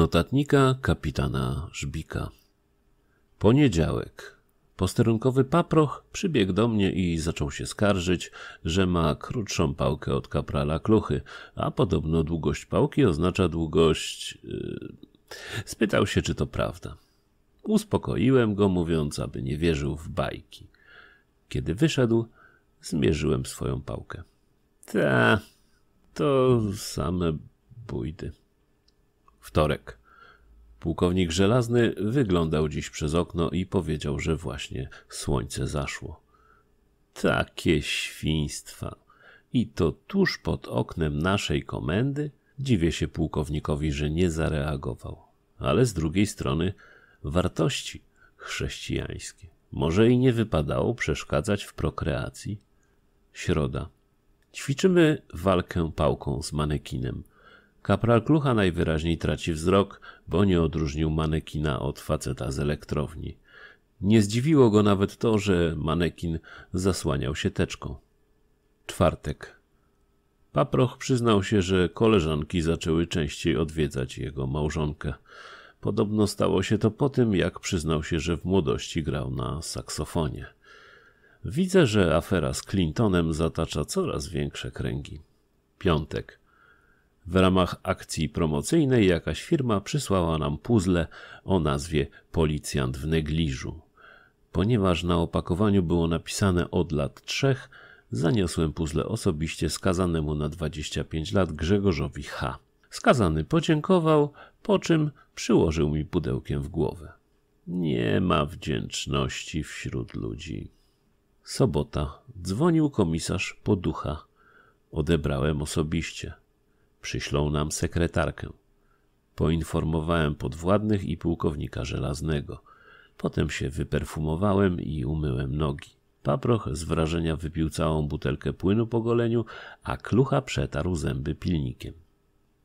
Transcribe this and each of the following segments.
notatnika kapitana Żbika. Poniedziałek. Posterunkowy paproch przybiegł do mnie i zaczął się skarżyć, że ma krótszą pałkę od kaprala kluchy, a podobno długość pałki oznacza długość. Yy, spytał się, czy to prawda. Uspokoiłem go, mówiąc, aby nie wierzył w bajki. Kiedy wyszedł, zmierzyłem swoją pałkę. Ta, to same bójdy wtorek. Pułkownik Żelazny wyglądał dziś przez okno i powiedział, że właśnie słońce zaszło. Takie świństwa. I to tuż pod oknem naszej komendy? Dziwię się pułkownikowi, że nie zareagował. Ale z drugiej strony wartości chrześcijańskie. Może i nie wypadało przeszkadzać w prokreacji? Środa. Ćwiczymy walkę pałką z manekinem. Kapral Klucha najwyraźniej traci wzrok, bo nie odróżnił manekina od faceta z elektrowni. Nie zdziwiło go nawet to, że manekin zasłaniał się teczką. Czwartek. Paproch przyznał się, że koleżanki zaczęły częściej odwiedzać jego małżonkę. Podobno stało się to po tym, jak przyznał się, że w młodości grał na saksofonie. Widzę, że afera z Clintonem zatacza coraz większe kręgi. Piątek. W ramach akcji promocyjnej jakaś firma przysłała nam puzzle o nazwie Policjant w negliżu. Ponieważ na opakowaniu było napisane od lat trzech, zaniosłem puzzle osobiście skazanemu na 25 lat Grzegorzowi H. Skazany podziękował, po czym przyłożył mi pudełkiem w głowę. Nie ma wdzięczności wśród ludzi. Sobota. Dzwonił komisarz po Ducha. Odebrałem osobiście. Przyślą nam sekretarkę. Poinformowałem podwładnych i pułkownika żelaznego. Potem się wyperfumowałem i umyłem nogi. Paproch z wrażenia wypił całą butelkę płynu po goleniu, a klucha przetarł zęby pilnikiem.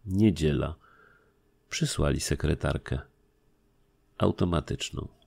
Niedziela. Przysłali sekretarkę. Automatyczną.